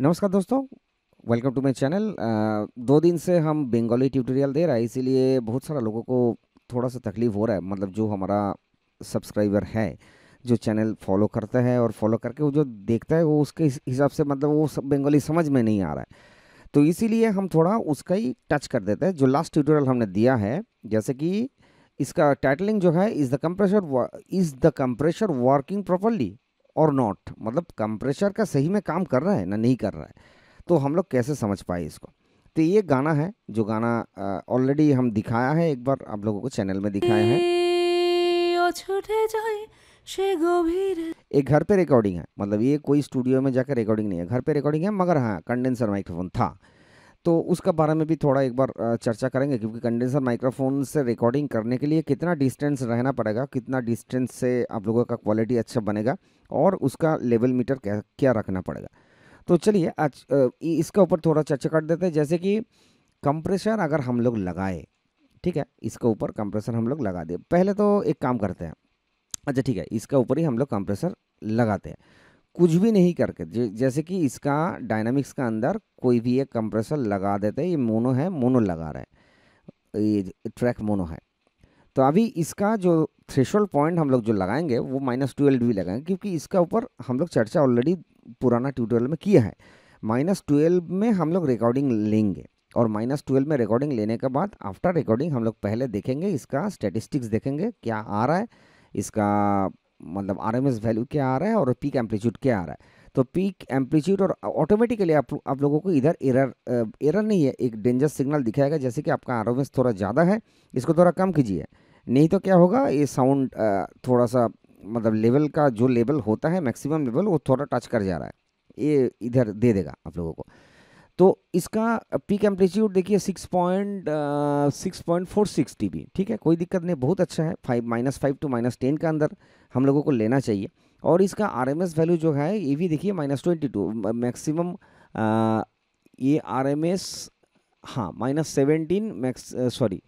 नमस्कार दोस्तों welcome to my channel दो दिन से हम बंगाली ट्यूटोरियल दे रहा है इसीलिए बहुत सारा लोगों को थोड़ा सा तकलीफ हो रहा है मतलब जो हमारा सब्सक्राइबर है जो चैनल फॉलो करता है और फॉलो करके वो जो देखता है वो उसके हिसाब से मतलब वो सब बंगाली समझ में नहीं आ रहा है तो इसीलिए हम थोड़ा उसका ही टच कर देते हैं जो लास्ट ट्यूटोरियल हमने दिया है जैसे कि इसका टाइटलिंग जो है is the compressor is the compressor working properly और नॉट मतलब कंप्रेशर का सही में काम कर रहा है ना नहीं कर रहा है तो हम लोग कैसे समझ पाए इसको तो ये गाना है जो गाना ऑलरेडी हम दिखाया है एक बार आप लोगों को चैनल में दिखाए हैं एक घर पे रिकॉर्डिंग है मतलब ये कोई स्टूडियो में जाकर रिकॉर्डिंग नहीं है घर पे रिकॉर्डिंग है मगर हाँ कंडेंसर माइक्रोफोन था तो उसका बारे में भी थोड़ा एक बार चर्चा करेंगे क्योंकि कंडेंसर माइक्रोफोन से रिकॉर्डिंग करने के लिए कितना डिस्टेंस रहना पड़ेगा कितना डिस्टेंस से आप लोगों का क्वालिटी अच्छा बनेगा और उसका लेवल मीटर क्या क्या रखना पड़ेगा तो चलिए आज इसके ऊपर थोड़ा चर्चा कर देते हैं जैसे कि कंप्रेशर अगर हम लोग लगाए ठीक है इसके ऊपर कंप्रेसर हम लोग लगा दिए पहले तो एक काम करते हैं अच्छा ठीक है इसके ऊपर ही हम लोग कंप्रेसर लगाते हैं कुछ भी नहीं करके जैसे कि इसका डायनामिक्स का अंदर कोई भी एक कंप्रेसर लगा देते हैं ये मोनो है मोनो लगा रहा है ये ट्रैक मोनो है तो अभी इसका जो थ्रेशोल्ड पॉइंट हम लोग जो लगाएंगे वो माइनस ट्वेल्व भी लगाएंगे क्योंकि इसका ऊपर हम लोग चर्चा ऑलरेडी पुराना ट्यूटोरियल में किया है माइनस ट्वेल्व में हम लोग रिकॉर्डिंग लेंगे और माइनस ट्वेल्व में रिकॉर्डिंग लेने के बाद आफ्टर रिकॉर्डिंग हम लोग पहले देखेंगे इसका स्टेटिस्टिक्स देखेंगे क्या आ रहा है इसका मतलब आर वैल्यू क्या आ रहा है और पीक एम्पलीट्यूड क्या आ रहा है तो पीक एम्पलीट्यूड और ऑटोमेटिकली आप आप लोगों को इधर एरर एरर नहीं है एक डेंजर सिग्नल दिखाएगा जैसे कि आपका आर थोड़ा ज़्यादा है इसको थोड़ा कम कीजिए नहीं तो क्या होगा ये साउंड थोड़ा सा मतलब लेवल का जो लेवल होता है मैक्सिमम लेवल वो थोड़ा टच कर जा रहा है ये इधर दे देगा आप लोगों को तो इसका पीक एम्पलीट्यूड देखिए six point six point four six T B ठीक है कोई दिक्कत नहीं बहुत अच्छा है five minus five two minus ten के अंदर हम लोगों को लेना चाहिए और इसका आर एम एस वैल्यू जो है ये भी देखिए माइनस ट्वेंटी टू मैक्सिमम ये आर एम एस हाँ माइनस सेवेंटीन मैक्स सॉरी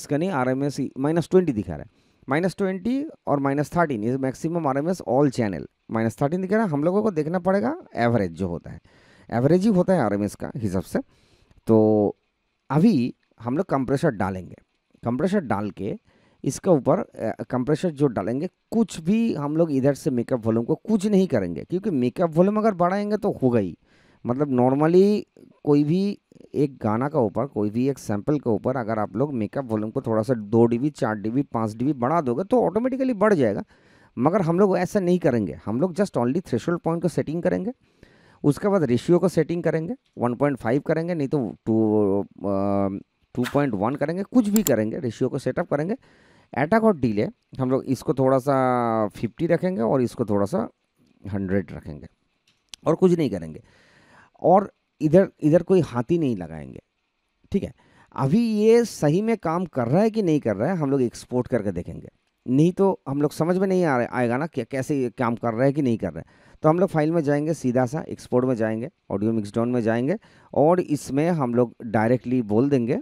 इसका नहीं R M S minus twenty दिखा रहा है माइनस ट्वेंटी और माइनस थर्टीन ये maximum R M S all channel minus thirteen दिखा रहा है हम लोगों को देखना पड़ेगा एवरेज जो होता है एवरेज ही होता है आर का हिसाब से तो अभी हम लोग कंप्रेशर डालेंगे कंप्रेशर डाल के इसके ऊपर कंप्रेशर जो डालेंगे कुछ भी हम लोग इधर से मेकअप वॉल्यूम को कुछ नहीं करेंगे क्योंकि मेकअप वॉल्यूम अगर बढ़ाएंगे तो होगा ही मतलब नॉर्मली कोई भी एक गाना का ऊपर कोई भी एक सैम्पल के ऊपर अगर आप लोग मेकअप वॉल्यूम को थोड़ा सा दो डी बी चार डी बी पाँच डी बी बढ़ा दोगे तो ऑटोमेटिकली बढ़ जाएगा मगर हम लोग ऐसा नहीं करेंगे हम लोग जस्ट ऑनली थ्रेशोल्ड पॉइंट को सेटिंग करेंगे उसके बाद रेशियो को सेटिंग करेंगे 1.5 करेंगे नहीं तो टू टू पॉइंट वन करेंगे कुछ भी करेंगे रेशियो को सेटअप करेंगे अटैक और डीले हम लोग इसको थोड़ा सा फिफ्टी रखेंगे और इसको थोड़ा सा हंड्रेड रखेंगे और कुछ नहीं करेंगे और इधर इधर कोई हाथी नहीं लगाएंगे ठीक है अभी ये सही में काम कर रहा है कि नहीं कर रहा है हम लोग एक्सपोर्ट करके देखेंगे नहीं तो हम लोग समझ में नहीं आ रहे आएगा ना क्या कैसे काम कर रहे हैं कि नहीं कर रहे हैं तो हम लोग फाइल में जाएंगे सीधा सा एक्सपोर्ट में जाएंगे ऑडियो मिक्स डाउन में जाएंगे और इसमें हम लोग डायरेक्टली बोल देंगे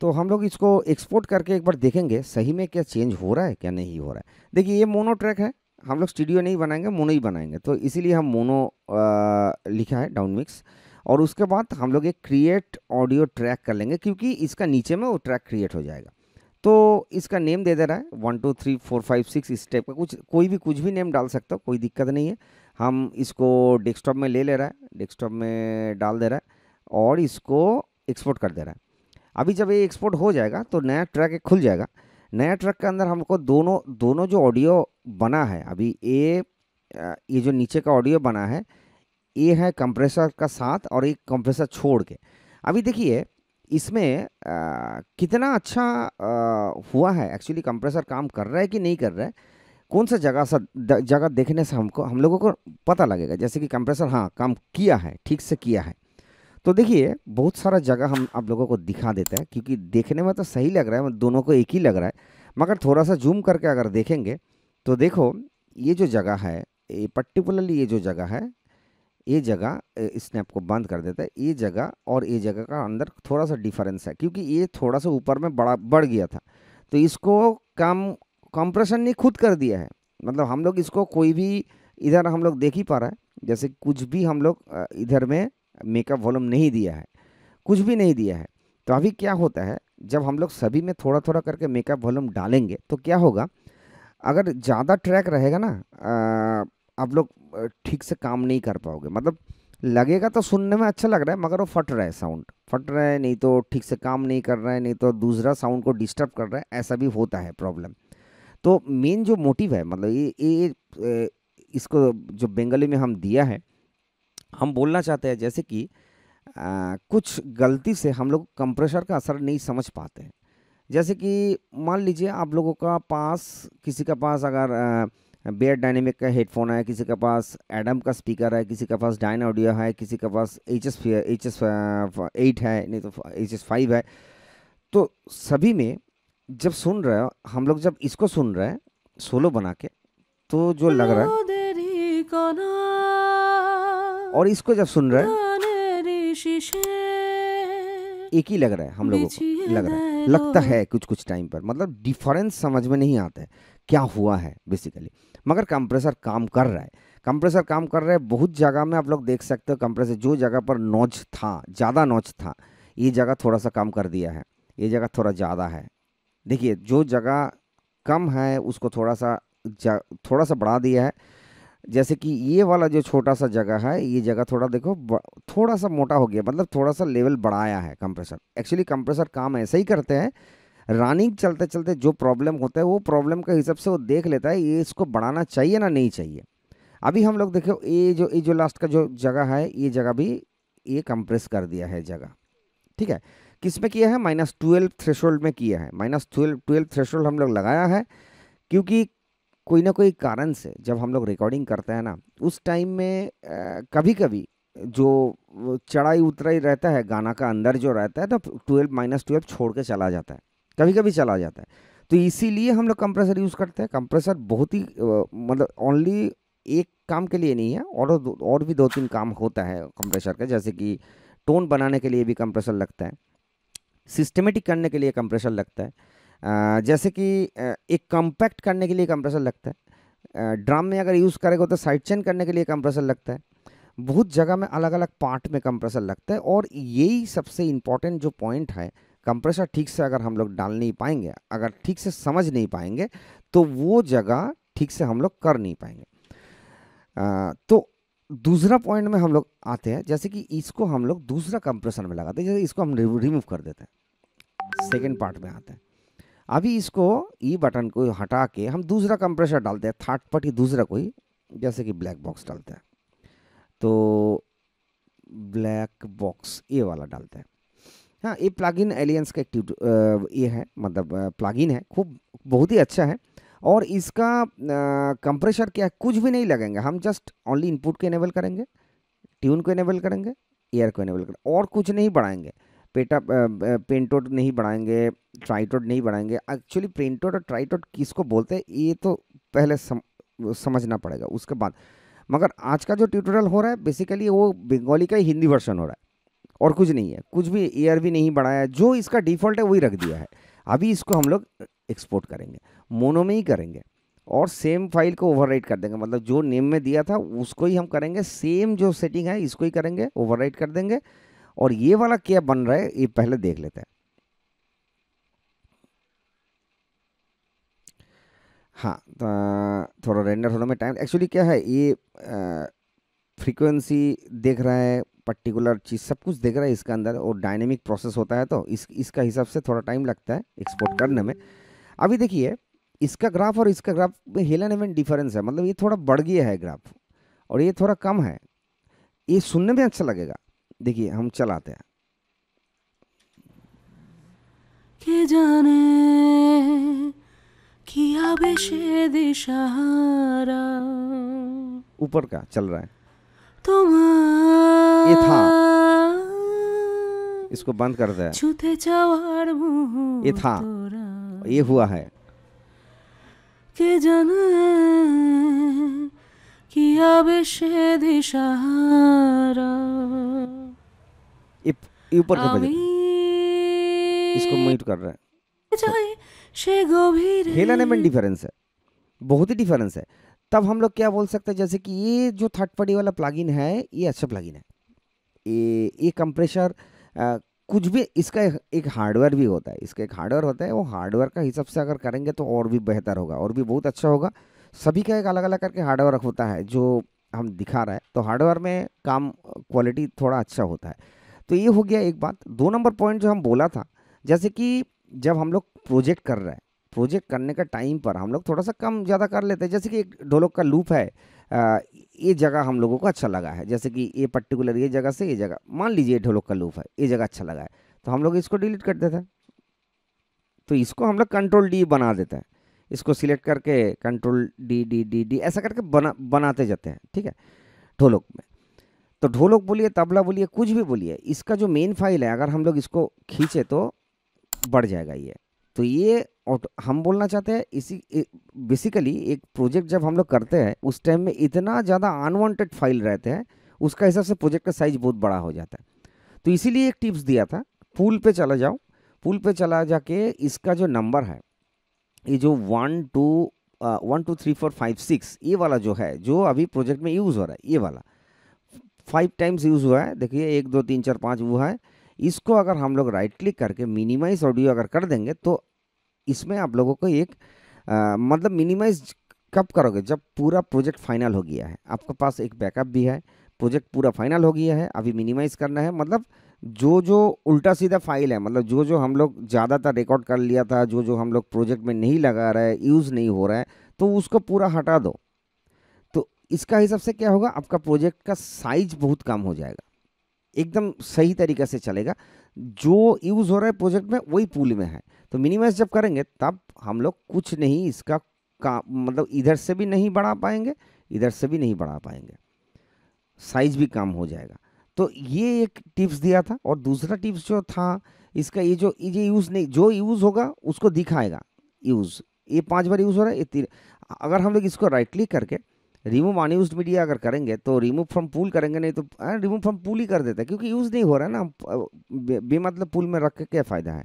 तो हम लोग इसको एक्सपोर्ट करके एक बार देखेंगे सही में क्या चेंज हो रहा है क्या नहीं हो रहा है देखिए ये मोनो ट्रैक है हम लोग स्टूडियो नहीं बनाएंगे मोनो ही बनाएंगे तो इसीलिए हम मोनो आ, लिखा है डाउन मिक्स और उसके बाद हम लोग एक क्रिएट ऑडियो ट्रैक कर लेंगे क्योंकि इसका नीचे में वो ट्रैक क्रिएट हो जाएगा तो इसका नेम दे दे रहा है one two three four five six इस टाइप का कुछ कोई भी कुछ भी नेम डाल सकता हो कोई दिक्कत नहीं है हम इसको डेस्कटॉप में ले ले रहा है डेस्कटॉप में डाल दे रहा है और इसको एक्सपोर्ट कर दे रहा है अभी जब ये एक्सपोर्ट हो जाएगा तो नया ट्रैक एक खुल जाएगा नया ट्रैक के अंदर हमको दोनों दोनों जो ऑडियो बना है अभी ये ये जो नीचे का ऑडियो बना है ये है कंप्रेसर का साथ और एक कंप्रेसर छोड़ के अभी देखिए इसमें आ, कितना अच्छा आ, हुआ है एक्चुअली कंप्रेसर काम कर रहा है कि नहीं कर रहा है कौन सा जगह सा जगह देखने से हमको हम लोगों को पता लगेगा जैसे कि कंप्रेसर हाँ काम किया है ठीक से किया है तो देखिए बहुत सारा जगह हम आप लोगों को दिखा देता है क्योंकि देखने में तो सही लग रहा है मतलब दोनों को एक ही लग रहा है मगर थोड़ा सा जूम करके अगर देखेंगे तो देखो ये जो जगह है ये पर्टिकुलरली ये जो जगह है ये जगह स्नैप को बंद कर देता है ये जगह और ये जगह का अंदर थोड़ा सा डिफरेंस है क्योंकि ये थोड़ा सा ऊपर में बड़ा बढ़ गया था तो इसको कम कंप्रेशन ने खुद कर दिया है मतलब हम लोग इसको कोई भी इधर हम लोग देख ही पा रहा है जैसे कुछ भी हम लोग इधर में मेकअप वॉल्यूम नहीं दिया है कुछ भी नहीं दिया है तो अभी क्या होता है जब हम लोग सभी में थोड़ा थोड़ा करके मेकअप वॉल्यूम डालेंगे तो क्या होगा अगर ज़्यादा ट्रैक रहेगा ना आप लोग ठीक से काम नहीं कर पाओगे मतलब लगेगा तो सुनने में अच्छा लग रहा है मगर वो फट रहा है साउंड फट रहा है नहीं तो ठीक से काम नहीं कर रहा है नहीं तो दूसरा साउंड को डिस्टर्ब कर रहा है ऐसा भी होता है प्रॉब्लम तो मेन जो मोटिव है मतलब ये ये इसको जो बंगाली में हम दिया है हम बोलना चाहते हैं जैसे कि आ, कुछ गलती से हम लोग कंप्रेशर का असर नहीं समझ पाते हैं जैसे कि मान लीजिए आप लोगों का पास किसी का पास अगर आ, बेयर डायनेमिक का हेडफोन है किसी के पास एडम का स्पीकर है किसी के पास डाइन ऑडियो है किसी के पास H S H S eight है नहीं तो एच एस फाइव है तो सभी में जब सुन रहे हो हम लोग जब इसको सुन रहे हैं सोलो बना के तो जो लग रहा है और इसको जब सुन रहे एक ही लग रहा है हम लोगों को लग रहा है लगता है कुछ कुछ टाइम पर मतलब डिफरेंस समझ में नहीं आता है क्या हुआ है बेसिकली मगर कंप्रेसर काम कर रहा है कंप्रेसर काम कर रहा है बहुत जगह में आप लोग देख सकते हो कंप्रेसर जो जगह पर नोच था ज़्यादा नोच था ये जगह थोड़ा सा कम कर दिया है ये जगह थोड़ा ज़्यादा है देखिए जो जगह कम है उसको थोड़ा सा थोड़ा सा बढ़ा दिया है जैसे कि ये वाला जो छोटा सा जगह है ये जगह थोड़ा देखो थोड़ा सा मोटा हो गया मतलब थोड़ा सा लेवल बढ़ाया है कंप्रेसर एक्चुअली कंप्रेसर काम ऐसा ही करते हैं रनिंग चलते चलते जो प्रॉब्लम होता है वो प्रॉब्लम के हिसाब से वो देख लेता है ये इसको बढ़ाना चाहिए ना नहीं चाहिए अभी हम लोग देखे ये जो ये जो लास्ट का जो जगह है ये जगह भी ये कंप्रेस कर दिया है जगह ठीक है किस में किया है माइनस ट्वेल्व थ्रेशोल्ड में किया है माइनस ट्वेल्व ट्वेल्व थ्रेशोल्ड हम लोग लगाया है क्योंकि कोई ना कोई कारण से जब हम लोग रिकॉर्डिंग करते हैं ना उस टाइम में कभी कभी जो चढ़ाई उतराई रहता है गाना का अंदर जो रहता है तो ट्वेल्व माइनस ट्वेल्व छोड़ के चला जाता है कभी कभी चला जाता है तो इसीलिए हम लोग कंप्रेसर यूज़ करते हैं कंप्रेसर बहुत ही मतलब ओनली एक काम के लिए नहीं है और और भी दो तीन काम होता है कंप्रेसर का जैसे कि टोन बनाने के लिए भी कंप्रेसर लगता है सिस्टमेटिक करने के लिए कंप्रेसर लगता है जैसे कि एक कंपैक्ट करने के लिए कंप्रेसर लगता है ड्राम में अगर यूज़ करेगा तो साइड चेन करने के लिए कंप्रेसर लगता है बहुत जगह में अलग अलग पार्ट में कंप्रेसर लगता है और यही सबसे इम्पॉर्टेंट जो पॉइंट है कंप्रेसर ठीक से अगर हम लोग डाल नहीं पाएंगे अगर ठीक से समझ नहीं पाएंगे तो वो जगह ठीक से हम लोग कर नहीं पाएंगे आ, तो दूसरा पॉइंट में हम लोग आते हैं जैसे कि इसको हम लोग दूसरा कंप्रेसर में लगाते हैं जैसे इसको हम रिमूव कर देते हैं सेकेंड पार्ट में आते हैं अभी इसको ई e बटन को हटा के हम दूसरा कंप्रेसर डालते हैं थर्ड पार्टी दूसरा कोई जैसे कि ब्लैक बॉक्स डालते हैं तो ब्लैक बॉक्स ये वाला डालते हैं हाँ ये प्लागिन एलियंस का एक ये है मतलब प्लागिन है खूब बहुत ही अच्छा है और इसका कंप्रेशर क्या है कुछ भी नहीं लगेंगे हम जस्ट ओनली इनपुट को इनेबल करेंगे ट्यून को इनेबल करेंगे एयर को इनेबल करेंगे और कुछ नहीं बढ़ाएंगे पेटा पेंटोड नहीं बढ़ाएंगे ट्राइटोड नहीं बढ़ाएंगे एक्चुअली पेंटोड और ट्राइटोड किसको बोलते हैं ये तो पहले सम, समझना पड़ेगा उसके बाद मगर आज का जो ट्यूटोरियल हो रहा है बेसिकली वो बंगाली का ही हिंदी वर्सन हो रहा है और कुछ नहीं है कुछ भी एयर भी नहीं बढ़ाया जो इसका डिफ़ॉल्ट है वही रख दिया है अभी इसको हम लोग एक्सपोर्ट करेंगे मोनो में ही करेंगे और सेम फाइल को ओवरराइट कर देंगे मतलब जो नेम में दिया था उसको ही हम करेंगे सेम जो सेटिंग है इसको ही करेंगे ओवरराइट कर देंगे और ये वाला क्या बन रहा है ये पहले देख लेते हैं हाँ तो, थोड़ा रेंडर होने में टाइम एक्चुअली क्या है ये फ्रीक्वेंसी देख रहा है पर्टिकुलर चीज़ सब कुछ देख रहा है इसके अंदर और डायनेमिक प्रोसेस होता है तो इस इसका हिसाब से थोड़ा टाइम लगता है एक्सपोर्ट करने में अभी देखिए इसका ग्राफ और इसका ग्राफ में हेलन एवेंट डिफरेंस है मतलब ये थोड़ा बढ़ गया है ग्राफ और ये थोड़ा कम है ये सुनने में अच्छा लगेगा देखिए हम चलाते हैं के जाने किया হবে ऊपर का चल रहा है ये था हाँ। इसको बंद कर दे छूते ये था ये हुआ है के জানে কি আবে সে দিশাহারা ऊपर के बजे इसको म्यूट कर रहा है हेल में डिफरेंस है बहुत ही डिफरेंस है तब हम लोग क्या बोल सकते हैं जैसे कि ये जो थर्ड पार्टी वाला प्लगइन है ये अच्छा प्लगइन है ये ये कंप्रेशर कुछ भी इसका एक हार्डवेयर भी होता है इसका एक हार्डवेयर होता है वो हार्डवेयर का हिसाब से अगर करेंगे तो और भी बेहतर होगा और भी बहुत अच्छा होगा सभी का एक अलग अलग करके हार्डवेयर होता है जो हम दिखा रहा है तो हार्डवेयर में काम क्वालिटी थोड़ा अच्छा होता है तो ये हो गया एक बात दो नंबर पॉइंट जो हम बोला था जैसे कि जब हम लोग प्रोजेक्ट कर रहे हैं प्रोजेक्ट करने का टाइम पर हम लोग थोड़ा सा कम ज़्यादा कर लेते हैं जैसे कि एक ढोलक का लूप है ये जगह हम लोगों को अच्छा लगा है जैसे कि ये पर्टिकुलर ये जगह से ये जगह मान लीजिए ये ढोलक का लूप है ये जगह अच्छा लगा है तो हम लोग इसको डिलीट कर देते हैं तो इसको हम लोग कंट्रोल डी बना देते हैं इसको सिलेक्ट करके control D D D D ऐसा करके बना बनाते जाते हैं ठीक है ढोलक में तो ढोलक बोलिए तबला बोलिए कुछ भी बोलिए इसका जो मेन फाइल है अगर हम लोग इसको खींचे तो बढ़ जाएगा ये तो ये और तो हम बोलना चाहते हैं इसी बेसिकली एक प्रोजेक्ट जब हम लोग करते हैं उस टाइम में इतना ज़्यादा अनवांटेड फाइल रहते हैं उसका हिसाब से प्रोजेक्ट का साइज बहुत बड़ा हो जाता है तो इसीलिए एक टिप्स दिया था पूल पे चला जाओ पूल पे चला जाके इसका जो नंबर है ये जो one two one two three four five six ये वाला जो है जो अभी प्रोजेक्ट में यूज़ हो रहा है ये वाला फाइव टाइम्स यूज़ हुआ है देखिए एक दो तीन चार पाँच वो है इसको अगर हम लोग राइट क्लिक करके मिनिमाइज ऑडियो अगर कर देंगे तो इसमें आप लोगों को एक आ, मतलब मिनिमाइज कब करोगे जब पूरा प्रोजेक्ट फाइनल हो गया है आपके पास एक बैकअप भी है प्रोजेक्ट पूरा फाइनल हो गया है अभी मिनिमाइज करना है मतलब जो जो उल्टा सीधा फाइल है मतलब जो जो हम लोग ज़्यादातर रिकॉर्ड कर लिया था जो जो हम लोग प्रोजेक्ट में नहीं लगा रहे यूज़ नहीं हो रहा है तो उसको पूरा हटा दो तो इसका हिसाब से क्या होगा आपका प्रोजेक्ट का साइज बहुत कम हो जाएगा एकदम सही तरीके से चलेगा जो यूज़ हो रहा है प्रोजेक्ट में वही पूल में है तो मिनिमाइज जब करेंगे तब हम लोग कुछ नहीं इसका का मतलब इधर से भी नहीं बढ़ा पाएंगे इधर से भी नहीं बढ़ा पाएंगे साइज भी कम हो जाएगा तो ये एक टिप्स दिया था और दूसरा टिप्स जो था इसका ये जो ये यूज़ नहीं जो यूज़ होगा उसको दिखाएगा यूज़ ये पांच बार यूज़ हो रहा है ये तीन अगर हम लोग इसको राइट क्लिक करके रिमूव अनयूज मीडिया अगर करेंगे तो रिमूव फ्रॉम पूल करेंगे नहीं तो रिमूव फ्रॉम पूल ही कर देते हैं क्योंकि यूज़ नहीं हो रहा ना बेमतलब पूल में रख के क्या फ़ायदा है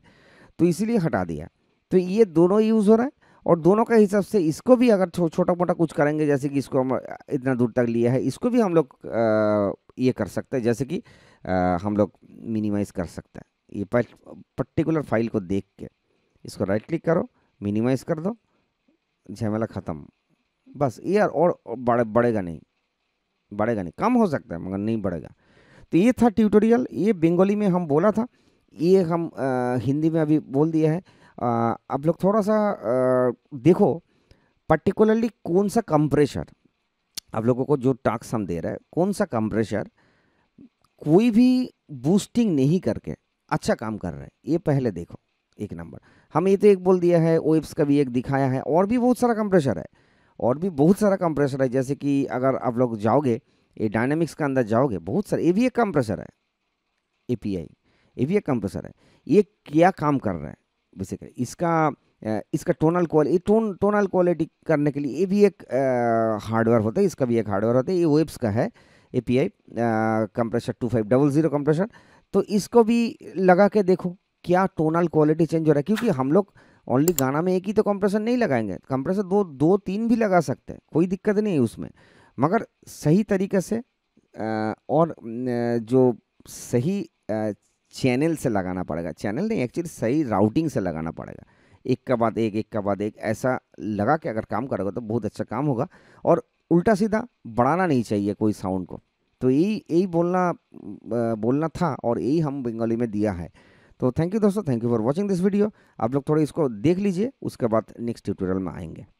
तो इसीलिए हटा दिया तो ये दोनों यूज़ हो रहा है और दोनों के हिसाब से इसको भी अगर छो, छोटा मोटा कुछ करेंगे जैसे कि इसको हम इतना दूर तक लिया है इसको भी हम लोग ये कर सकते हैं जैसे कि आ, हम लोग मिनिमाइज़ कर सकते हैं ये पर्टिकुलर फाइल को देख के इसको राइट क्लिक करो मिनिमाइज़ कर दो झमेला ख़त्म बस ये और बढ़ बढ़ेगा नहीं बढ़ेगा नहीं कम हो सकता है मगर नहीं बढ़ेगा तो ये था ट्यूटोरियल ये बंगाली में हम बोला था ये हम आ, हिंदी में अभी बोल दिया है आ, आप लोग थोड़ा सा आ, देखो पर्टिकुलरली कौन सा कंप्रेशर आप लोगों को जो टास्क हम दे रहे हैं कौन सा कंप्रेशर कोई भी बूस्टिंग नहीं करके अच्छा काम कर रहा है ये पहले देखो एक नंबर हम ये तो एक बोल दिया है वेब्स का भी एक दिखाया है और भी बहुत सारा कंप्रेशर है और भी बहुत सारा कंप्रेसर है जैसे कि अगर आप लोग जाओगे ये डायनेमिक्स के अंदर जाओगे बहुत सारे ये भी एक कंप्रेसर है ए पी आई ये भी एक कंप्रेसर है ये क्या काम कर रहा है बेसिकली इसका इसका tonal quality tone tonal quality करने के लिए ये भी एक हार्डवेयर होता है इसका भी एक हार्डवेयर होता है ये वेब्स का है A P I compressor two five double zero compressor तो इसको भी लगा के देखो क्या टोनल क्वालिटी चेंज हो रहा है क्योंकि हम लोग ओनली गाना में एक ही तो कंप्रेसर नहीं लगाएंगे कंप्रेसर दो दो तीन भी लगा सकते हैं कोई दिक्कत नहीं है उसमें मगर सही तरीके से और जो सही चैनल से लगाना पड़ेगा चैनल नहीं एक्चुअली सही राउटिंग से लगाना पड़ेगा एक का बाद एक एक का बाद एक ऐसा लगा के अगर काम करोगे तो बहुत अच्छा काम होगा और उल्टा सीधा बढ़ाना नहीं चाहिए कोई साउंड को तो यही यही बोलना बोलना था और यही हम बंगाली में दिया है तो थैंक यू दोस्तों thank you for watching this video आप लोग थोड़ा इसको देख लीजिए उसके बाद नेक्स्ट ट्यूटोरियल में आएंगे